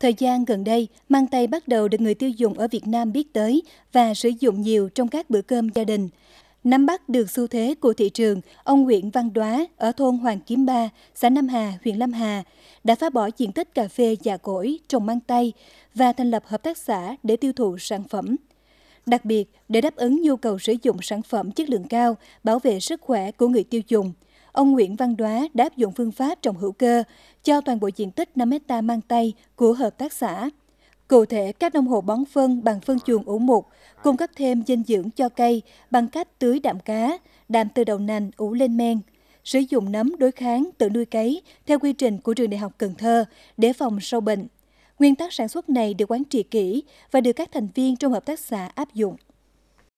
Thời gian gần đây, mang tây bắt đầu được người tiêu dùng ở Việt Nam biết tới và sử dụng nhiều trong các bữa cơm gia đình. Nắm bắt được xu thế của thị trường, ông Nguyễn Văn Đoá ở thôn Hoàng Kiếm Ba, xã Nam Hà, huyện Lâm Hà đã phá bỏ diện tích cà phê già cỗi trồng mang tây và thành lập hợp tác xã để tiêu thụ sản phẩm. Đặc biệt, để đáp ứng nhu cầu sử dụng sản phẩm chất lượng cao, bảo vệ sức khỏe của người tiêu dùng – ông Nguyễn Văn Đoá đã áp dụng phương pháp trồng hữu cơ cho toàn bộ diện tích 5 hecta mang tay của hợp tác xã. Cụ thể, các nông hộ bón phân bằng phân chuồng ủ mục, cung cấp thêm dinh dưỡng cho cây bằng cách tưới đạm cá, đạm từ đầu nành ủ lên men, sử dụng nấm đối kháng tự nuôi cấy theo quy trình của trường Đại học Cần Thơ để phòng sâu bệnh. Nguyên tắc sản xuất này được quán triệt kỹ và được các thành viên trong hợp tác xã áp dụng.